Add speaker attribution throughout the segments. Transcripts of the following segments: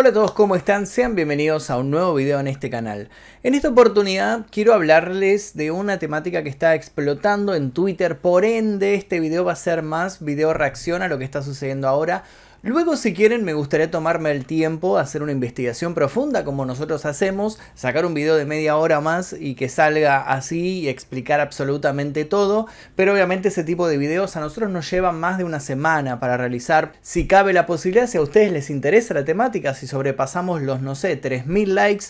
Speaker 1: Hola a todos, ¿cómo están? Sean bienvenidos a un nuevo video en este canal. En esta oportunidad quiero hablarles de una temática que está explotando en Twitter, por ende este video va a ser más video reacción a lo que está sucediendo ahora, Luego, si quieren, me gustaría tomarme el tiempo, hacer una investigación profunda como nosotros hacemos, sacar un video de media hora más y que salga así y explicar absolutamente todo, pero obviamente ese tipo de videos a nosotros nos lleva más de una semana para realizar. Si cabe la posibilidad, si a ustedes les interesa la temática, si sobrepasamos los, no sé, 3.000 likes,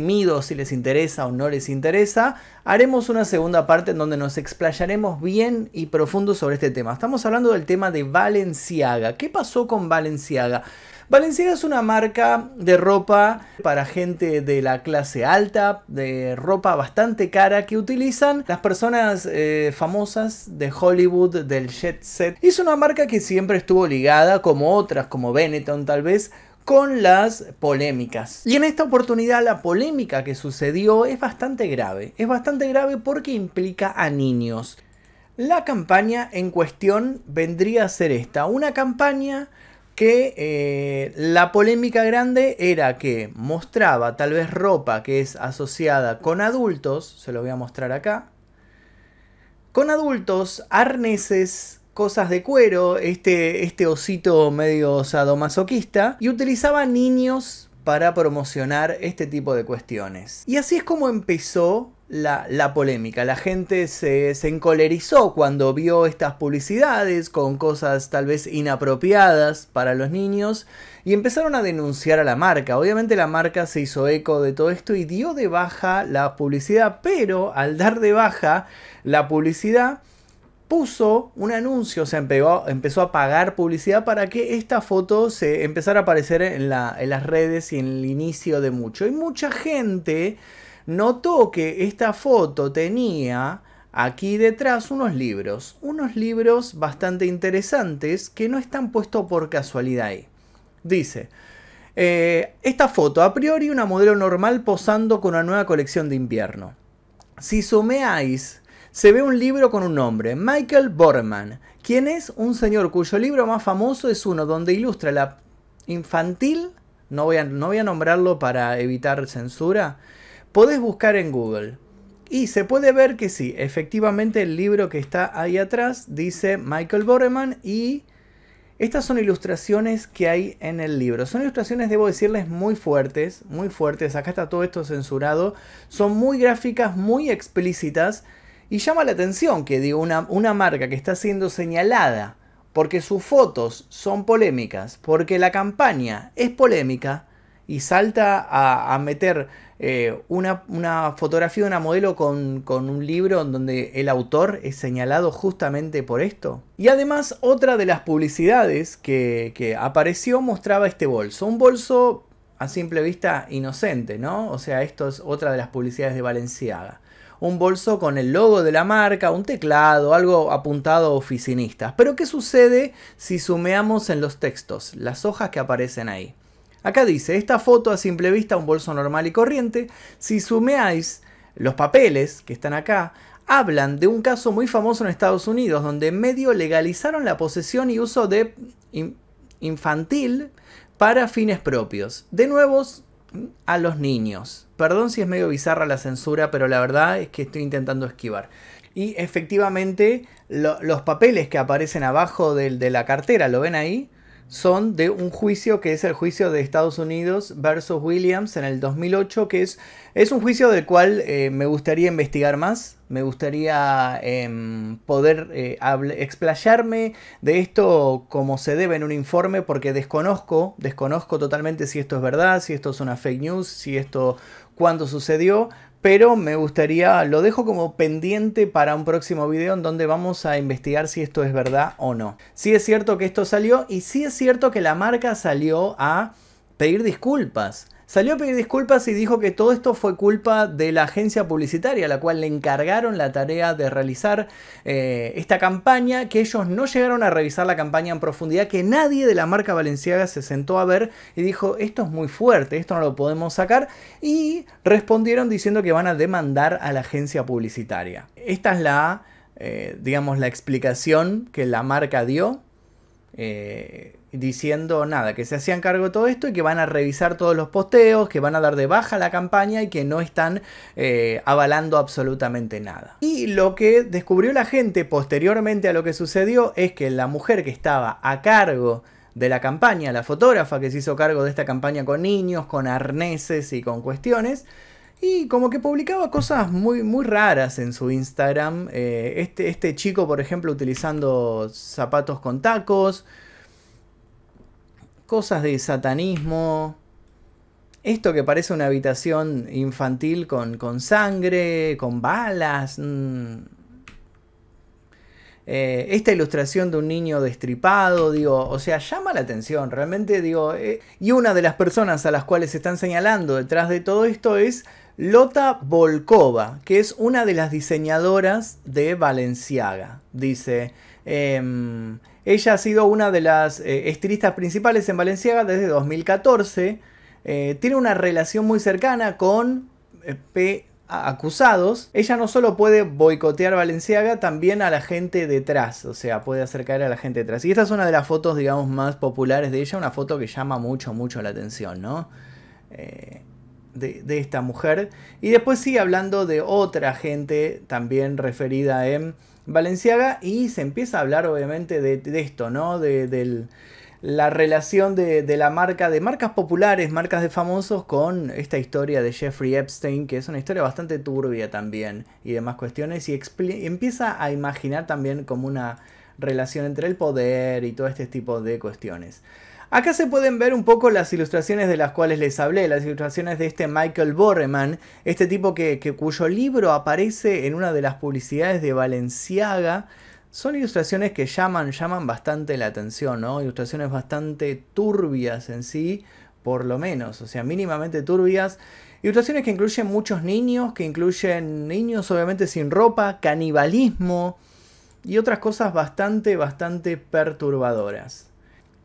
Speaker 1: mido si les interesa o no les interesa, haremos una segunda parte en donde nos explayaremos bien y profundo sobre este tema. Estamos hablando del tema de Valenciaga. ¿Qué pasó con Valenciaga? Valenciaga es una marca de ropa para gente de la clase alta, de ropa bastante cara que utilizan las personas eh, famosas de Hollywood, del jet set. Es una marca que siempre estuvo ligada, como otras, como Benetton tal vez, con las polémicas. Y en esta oportunidad la polémica que sucedió es bastante grave. Es bastante grave porque implica a niños. La campaña en cuestión vendría a ser esta. Una campaña que eh, la polémica grande era que mostraba tal vez ropa que es asociada con adultos, se lo voy a mostrar acá, con adultos, arneses, cosas de cuero, este, este osito medio sadomasoquista, y utilizaba niños para promocionar este tipo de cuestiones. Y así es como empezó la, polémica. La gente se, se, encolerizó cuando vio estas publicidades con cosas tal vez inapropiadas para los niños y empezaron a denunciar a la marca. Obviamente la marca se hizo eco de todo esto y dio de baja la publicidad, pero al dar de baja la publicidad puso un anuncio, se empezó a pagar publicidad para que esta foto se empezara a aparecer en, las redes y en el inicio de mucho. Y mucha gente notó que esta foto tenía aquí detrás unos libros, unos libros bastante interesantes que no están puestos por casualidad ahí. Dice, eh, esta foto, a priori una modelo normal posando con una nueva colección de invierno. Si sumeáis se ve un libro con un nombre, Michael Borman, quien es un señor cuyo libro más famoso es uno donde ilustra la infantil, no voy a, no voy a nombrarlo para evitar censura, podés buscar en Google. Y se puede ver que sí, efectivamente el libro que está ahí atrás dice Michael Borman y estas son ilustraciones que hay en el libro. Son ilustraciones, debo decirles, muy fuertes, muy fuertes. Acá está todo esto censurado. Son muy gráficas, muy explícitas. Y llama la atención que digo, una, una marca que está siendo señalada porque sus fotos son polémicas, porque la campaña es polémica y salta a, meter eh, una, fotografía de una modelo con, un libro en donde el autor es señalado justamente por esto. Y además otra de las publicidades que, que apareció mostraba este bolso, un bolso a simple vista inocente, ¿no? O sea, esto es otra de las publicidades de Valenciaga. Un bolso con el logo de la marca, un teclado, algo apuntado a oficinistas. Pero ¿qué sucede si sumeamos en los textos, las hojas que aparecen ahí? Acá dice, esta foto a simple vista, un bolso normal y corriente. Si sumeáis los papeles que están acá, hablan de un caso muy famoso en Estados Unidos, donde en medio legalizaron la posesión y uso de infantil para fines propios. De nuevo, a los niños. Perdón si es medio bizarra la censura, pero la verdad es que estoy intentando esquivar. Y efectivamente, los papeles que aparecen abajo de la cartera, ¿lo ven ahí? son de un juicio que es el juicio de Estados Unidos versus Williams en el 2008, que es, es un juicio del cual eh, me gustaría investigar más, me gustaría em, poder eh, explayarme de esto como se debe en un informe, porque desconozco, desconozco totalmente si esto es verdad, si esto es una fake news, si esto cuándo sucedió, pero me gustaría, lo dejo como pendiente para un próximo video en donde vamos a investigar si esto es verdad o no. Si es cierto que esto salió y si es cierto que la marca salió a pedir disculpas Salió a pedir disculpas y dijo que todo esto fue culpa de la agencia publicitaria, a la cual le encargaron la tarea de realizar eh, esta campaña, que ellos no llegaron a revisar la campaña en profundidad, que nadie de la marca Valenciaga se sentó a ver y dijo, esto es muy fuerte, esto no lo podemos sacar, y respondieron diciendo que van a demandar a la agencia publicitaria. Esta es la, eh, digamos, la explicación que la marca dio eh, diciendo nada, que se hacían cargo de todo esto y que van a revisar todos los posteos, que van a dar de baja la campaña y que no están eh, avalando absolutamente nada. Y lo que descubrió la gente posteriormente a lo que sucedió es que la mujer que estaba a cargo de la campaña, la fotógrafa que se hizo cargo de esta campaña con niños, con arneses y con cuestiones, y como que publicaba cosas muy, muy raras en su Instagram. Eh, este, este chico, por ejemplo, utilizando zapatos con tacos. Cosas de satanismo. Esto que parece una habitación infantil con, sangre, con balas. Mm. Eh, esta ilustración de un niño destripado, digo, o sea, llama la atención, realmente digo. Eh, y una de las personas a las cuales se están señalando detrás de todo esto es Lota Volkova, que es una de las diseñadoras de Valenciaga, dice. Em, ella ha sido una de las eh, estilistas principales en Valenciaga desde 2014. Eh, tiene una relación muy cercana con eh, P acusados, ella no solo puede boicotear Valenciaga, también a la gente detrás, o sea, puede acercar a la gente detrás. Y esta es una de las fotos, digamos, más populares de ella, una foto que llama mucho, mucho la atención, ¿no? de, esta mujer. Y después sigue hablando de otra gente también referida en Valenciaga y se empieza a hablar obviamente de, esto, ¿no? De, la relación de, de, la marca, de marcas populares, marcas de famosos, con esta historia de Jeffrey Epstein, que es una historia bastante turbia también y demás cuestiones, y empieza a imaginar también como una relación entre el poder y todo este tipo de cuestiones. Acá se pueden ver un poco las ilustraciones de las cuales les hablé, las ilustraciones de este Michael Borreman, este tipo que, cuyo libro aparece en una de las publicidades de Valenciaga. Son ilustraciones que llaman, llaman bastante la atención, ¿no? Ilustraciones bastante turbias en sí, por lo menos, o sea, mínimamente turbias. Ilustraciones que incluyen muchos niños, que incluyen niños obviamente sin ropa, canibalismo y otras cosas bastante, bastante perturbadoras.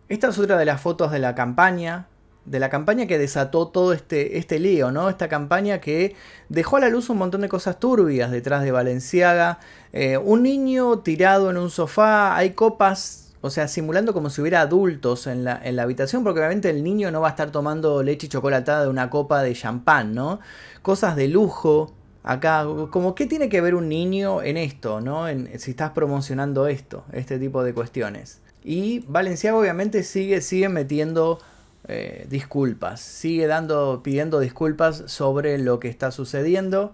Speaker 1: Esta es otra de las fotos de la campaña, de la campaña que desató todo este, este, lío, ¿no? Esta campaña que dejó a la luz un montón de cosas turbias detrás de Valenciaga. Eh, un niño tirado en un sofá, hay copas o sea, simulando como si hubiera adultos en la, en la, habitación, porque obviamente el niño no va a estar tomando leche y chocolatada de una copa de champán, ¿no? Cosas de lujo. Acá, como qué tiene que ver un niño en esto, ¿no? En, si estás promocionando esto, este tipo de cuestiones. Y Valenciaga obviamente sigue, sigue metiendo eh, disculpas, sigue dando, pidiendo disculpas sobre lo que está sucediendo.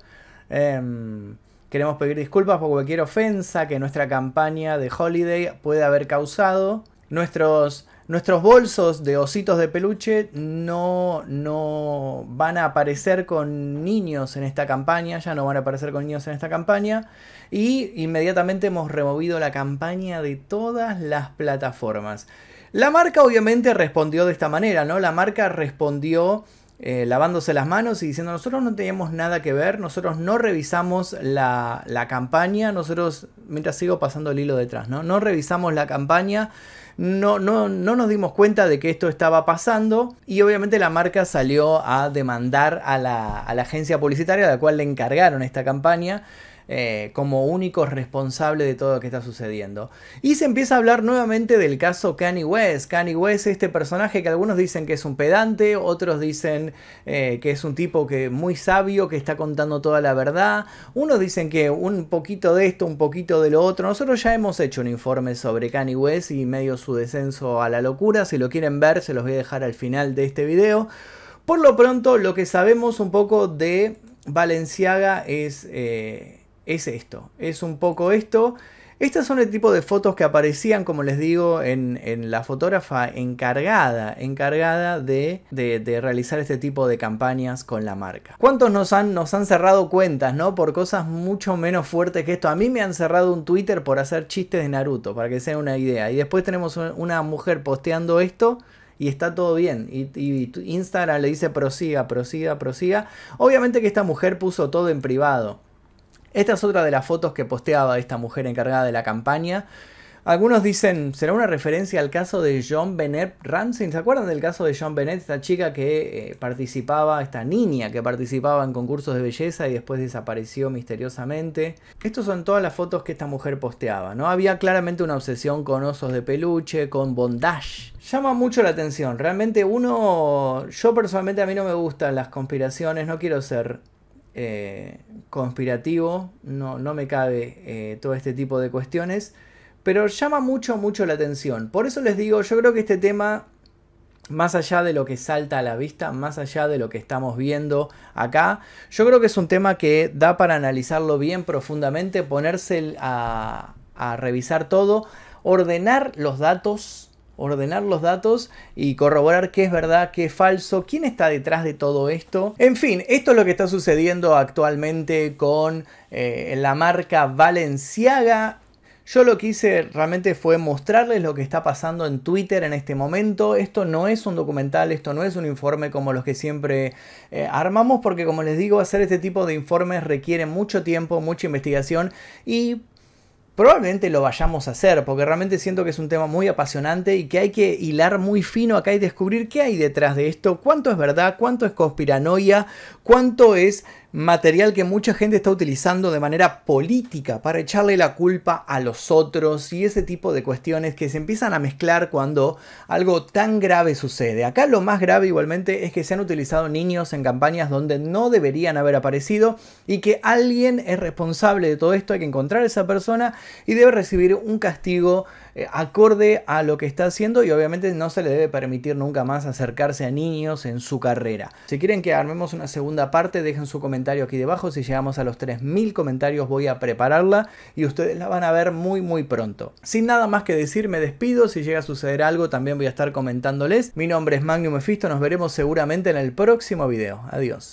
Speaker 1: Em, queremos pedir disculpas por cualquier ofensa que nuestra campaña de Holiday puede haber causado. Nuestros Nuestros bolsos de ositos de peluche no, no van a aparecer con niños en esta campaña, ya no van a aparecer con niños en esta campaña. Y inmediatamente hemos removido la campaña de todas las plataformas. La marca obviamente respondió de esta manera, ¿no? La marca respondió eh, lavándose las manos y diciendo nosotros no teníamos nada que ver, nosotros no revisamos la, la campaña, nosotros, mientras sigo pasando el hilo detrás, ¿no? No revisamos la campaña no, no, nos dimos cuenta de que esto estaba pasando y obviamente la marca salió a demandar a la, a la agencia publicitaria a la cual le encargaron esta campaña. Eh, como único responsable de todo lo que está sucediendo. Y se empieza a hablar nuevamente del caso Kanye West. Kanye West, este personaje que algunos dicen que es un pedante, otros dicen eh, que es un tipo que muy sabio, que está contando toda la verdad. Unos dicen que un poquito de esto, un poquito de lo otro. Nosotros ya hemos hecho un informe sobre Kanye West y medio su descenso a la locura. Si lo quieren ver, se los voy a dejar al final de este video. Por lo pronto, lo que sabemos un poco de Valenciaga es eh, es esto, es un poco esto. Estas son el tipo de fotos que aparecían, como les digo, en, la fotógrafa encargada, encargada de, realizar este tipo de campañas con la marca. ¿Cuántos nos han, nos han cerrado cuentas, no? Por cosas mucho menos fuertes que esto. A mí me han cerrado un Twitter por hacer chistes de Naruto, para que sea una idea. Y después tenemos una mujer posteando esto y está todo bien. y, Instagram le dice prosiga, prosiga, prosiga. Obviamente que esta mujer puso todo en privado. Esta es otra de las fotos que posteaba esta mujer encargada de la campaña. Algunos dicen, ¿será una referencia al caso de John Bennett Ramsey? ¿Se acuerdan del caso de John Bennett, esta chica que eh, participaba, esta niña que participaba en concursos de belleza y después desapareció misteriosamente? Estas son todas las fotos que esta mujer posteaba, ¿no? Había claramente una obsesión con osos de peluche, con bondage. Llama mucho la atención, realmente uno, yo personalmente a mí no me gustan las conspiraciones, no quiero ser eh, conspirativo, no, no, me cabe eh, todo este tipo de cuestiones, pero llama mucho, mucho la atención. Por eso les digo, yo creo que este tema, más allá de lo que salta a la vista, más allá de lo que estamos viendo acá, yo creo que es un tema que da para analizarlo bien profundamente, ponerse a revisar todo, ordenar los datos ordenar los datos y corroborar qué es verdad, qué es falso, quién está detrás de todo esto. En fin, esto es lo que está sucediendo actualmente con eh, la marca Valenciaga. Yo lo que hice realmente fue mostrarles lo que está pasando en Twitter en este momento. Esto no es un documental, esto no es un informe como los que siempre eh, armamos, porque como les digo, hacer este tipo de informes requiere mucho tiempo, mucha investigación y Probablemente lo vayamos a hacer, porque realmente siento que es un tema muy apasionante y que hay que hilar muy fino acá y descubrir qué hay detrás de esto, cuánto es verdad, cuánto es conspiranoia, cuánto es material que mucha gente está utilizando de manera política para echarle la culpa a los otros y ese tipo de cuestiones que se empiezan a mezclar cuando algo tan grave sucede. Acá lo más grave igualmente es que se han utilizado niños en campañas donde no deberían haber aparecido y que alguien es responsable de todo esto, hay que encontrar a esa persona y debe recibir un castigo eh, acorde a lo que está haciendo y obviamente no se le debe permitir nunca más acercarse a niños en su carrera. Si quieren que armemos una segunda parte, dejen su comentario aquí debajo. Si llegamos a los 3.000 comentarios voy a prepararla y ustedes la van a ver muy muy pronto. Sin nada más que decir, me despido. Si llega a suceder algo también voy a estar comentándoles. Mi nombre es Magnum Mefisto. nos veremos seguramente en el próximo video. Adiós.